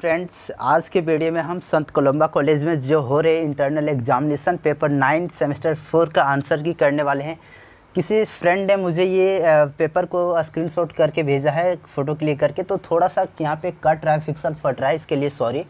friends आज के video में हम संत कोलम्बा कॉलेज में जो हो रहे internal examination paper nine semester four का आंसर की करने वाले हैं किसी फ्रेंड ने मुझे ये पेपर को स्क्रीनशॉट करके भेजा है फ़ोटो क्लिक करके तो थोड़ा सा यहाँ पे कट रहा है फिक्सल फट रहा है इसके लिए सॉरी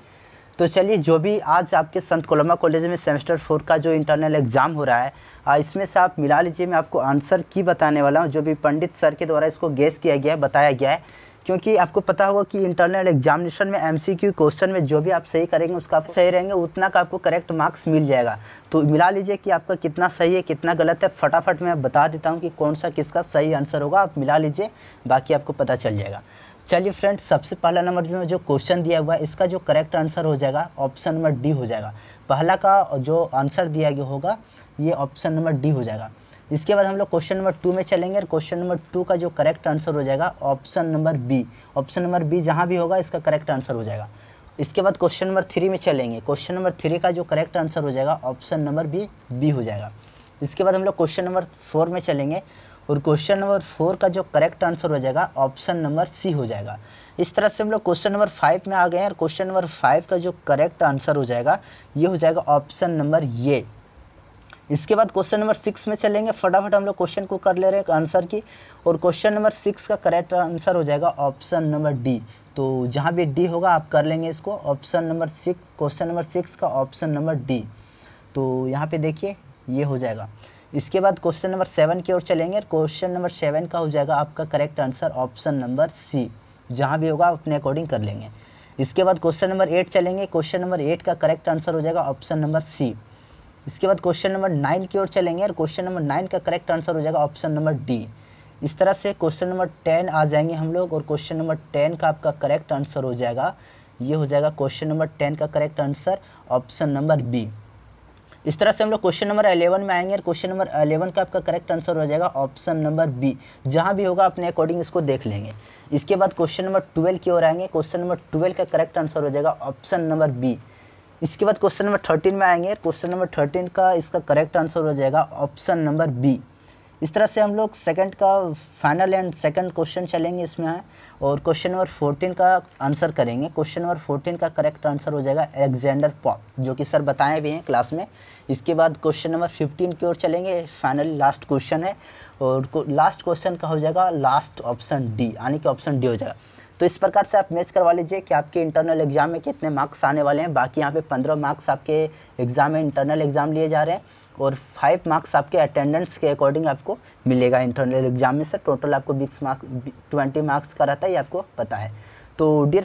तो चलिए जो भी आज आपके संत कोलम्बा कॉलेज में सेमेस्टर फोर का जो इंटरनल एग्ज़ाम हो रहा है इसमें से आप मिला लीजिए मैं आपको आंसर की बताने वाला हूँ जो भी पंडित सर के द्वारा इसको गेस किया गया है बताया गया है क्योंकि आपको पता होगा कि इंटरनल एग्जामिनेशन में एमसीक्यू क्वेश्चन में जो भी आप सही करेंगे उसका आप सही रहेंगे उतना का आपको करेक्ट मार्क्स मिल जाएगा तो मिला लीजिए कि आपका कितना सही है कितना गलत है फटाफट मैं बता देता हूँ कि कौन सा किसका सही आंसर होगा आप मिला लीजिए बाकी आपको पता चल जाएगा चलिए फ्रेंड सबसे पहला नंबर में जो क्वेश्चन दिया हुआ है इसका जो करेक्ट आंसर हो जाएगा ऑप्शन नंबर डी हो जाएगा पहला का जो आंसर दिया गया होगा ये ऑप्शन नंबर डी हो जाएगा इसके बाद हम लोग क्वेश्चन नंबर टू में चलेंगे और क्वेश्चन नंबर टू का जो करेक्ट आंसर हो जाएगा option number B option number B जहाँ भी होगा इसका करेक्ट आंसर हो जाएगा इसके बाद क्वेश्चन नंबर थ्री में चलेंगे क्वेश्चन नंबर थ्री का जो करेक्ट आंसर हो जाएगा ऑप्शन नंबर बी बी हो जाएगा इसके बाद हम लोग क्वेश्चन नंबर फोर में चलेंगे और क्वेश्चन नंबर फोर का जो करेक्ट आंसर हो जाएगा ऑप्शन नंबर सी हो जाएगा इस तरह से हम लोग क्वेश्चन नंबर फाइव में आ गए हैं और क्वेश्चन नंबर फाइव का जो करेक्ट आंसर हो जाएगा ये हो जाएगा ऑप्शन नंबर ये इसके बाद क्वेश्चन नंबर सिक्स में चलेंगे फटाफट हम लोग क्वेश्चन को कर ले रहे हैं आंसर की और क्वेश्चन नंबर सिक्स का करेक्ट आंसर हो जाएगा ऑप्शन नंबर डी तो जहाँ भी डी होगा आप कर लेंगे इसको option number six question number six का ऑप्शन नंबर डी तो यहाँ पे देखिए ये हो जाएगा इसके बाद क्वेश्चन नंबर सेवन की ओर चलेंगे क्वेश्चन नंबर सेवन का हो जाएगा आपका correct answer option number C जहाँ भी होगा अपने अकॉर्डिंग कर लेंगे इसके बाद क्वेश्चन नंबर एट चलेंगे क्वेश्चन नंबर एट का करेक्ट आंसर हो जाएगा ऑप्शन नंबर सी इसके बाद क्वेश्चन नंबर नाइन की ओर चलेंगे और क्वेश्चन नंबर नाइन का करेक्ट आंसर हो जाएगा ऑप्शन नंबर डी इस तरह से क्वेश्चन नंबर टेन आ जाएंगे हम लोग और क्वेश्चन नंबर टेन का आपका करेक्ट आंसर हो जाएगा ये हो जाएगा क्वेश्चन नंबर टेन का correct answer option number B इस तरह से हम लोग क्वेश्चन नंबर अलेवन में आएंगे और क्वेश्चन नंबर अलेवन का आपका करेक्ट आंसर हो जाएगा ऑप्शन नंबर बी जहाँ भी होगा अपने अकॉर्डिंग इसको देख लेंगे इसके बाद क्वेश्चन नंबर ट्वेल्व की ओर आएंगे क्वेश्चन नंबर ट्वेल्व का करेक्ट आंसर हो जाएगा ऑप्शन नंबर बी इसके बाद क्वेश्चन नंबर थर्टीन में आएंगे क्वेश्चन नंबर थर्टीन का इसका करेक्ट आंसर हो जाएगा ऑप्शन नंबर बी इस तरह से हम लोग सेकंड का फाइनल एंड सेकंड क्वेश्चन चलेंगे इसमें है और क्वेश्चन नंबर फोर्टीन का आंसर करेंगे क्वेश्चन नंबर फोर्टीन का करेक्ट आंसर हो जाएगा एलेक्जेंडर पॉप जो कि सर बताए भी हैं क्लास में इसके बाद क्वेश्चन नंबर फिफ्टीन की ओर चलेंगे फाइनल लास्ट क्वेश्चन है और लास्ट क्वेश्चन का हो जाएगा लास्ट ऑप्शन डी यानी कि ऑप्शन डी हो जाएगा तो इस प्रकार से आप मैच करवा लीजिए कि आपके इंटरनल एग्जाम में कितने मार्क्स आने वाले हैं बाकी यहाँ पे पंद्रह मार्क्स आपके एग्जाम में इंटरनल एग्जाम लिए जा रहे हैं और फाइव मार्क्स आपके अटेंडेंस के अकॉर्डिंग आपको मिलेगा इंटरनल एग्जाम में से टोटल आपको बीस मार्क्स ट्वेंटी मार्क्स का रहता है ये आपको पता है तो डियर